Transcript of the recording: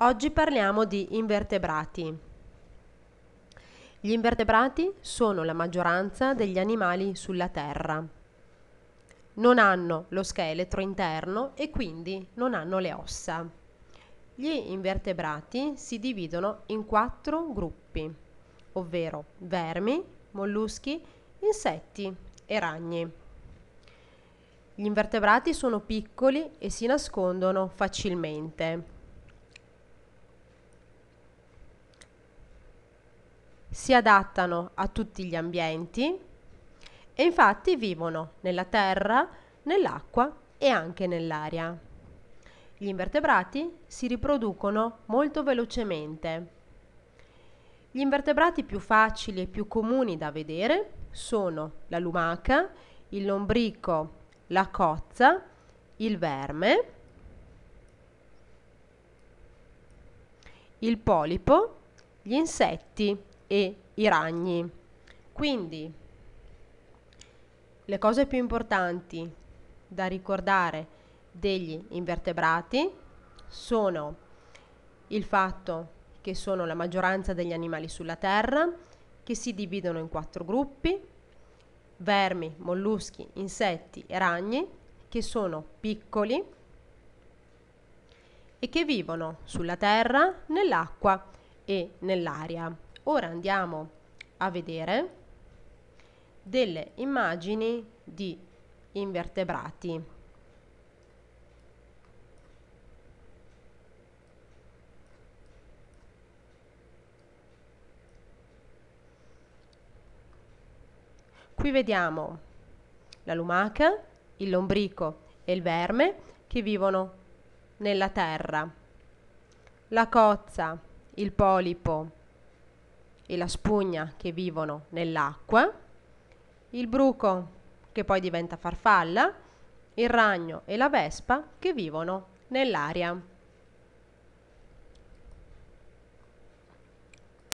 Oggi parliamo di invertebrati. Gli invertebrati sono la maggioranza degli animali sulla Terra. Non hanno lo scheletro interno e quindi non hanno le ossa. Gli invertebrati si dividono in quattro gruppi, ovvero vermi, molluschi, insetti e ragni. Gli invertebrati sono piccoli e si nascondono facilmente. si adattano a tutti gli ambienti e infatti vivono nella terra, nell'acqua e anche nell'aria. Gli invertebrati si riproducono molto velocemente. Gli invertebrati più facili e più comuni da vedere sono la lumaca, il lombrico, la cozza, il verme, il polipo, gli insetti e i ragni. Quindi le cose più importanti da ricordare degli invertebrati sono il fatto che sono la maggioranza degli animali sulla Terra, che si dividono in quattro gruppi, vermi, molluschi, insetti e ragni, che sono piccoli e che vivono sulla Terra, nell'acqua e nell'aria. Ora andiamo a vedere delle immagini di invertebrati. Qui vediamo la lumaca, il lombrico e il verme che vivono nella terra. La cozza, il polipo, e la spugna che vivono nell'acqua, il bruco che poi diventa farfalla, il ragno e la vespa che vivono nell'aria.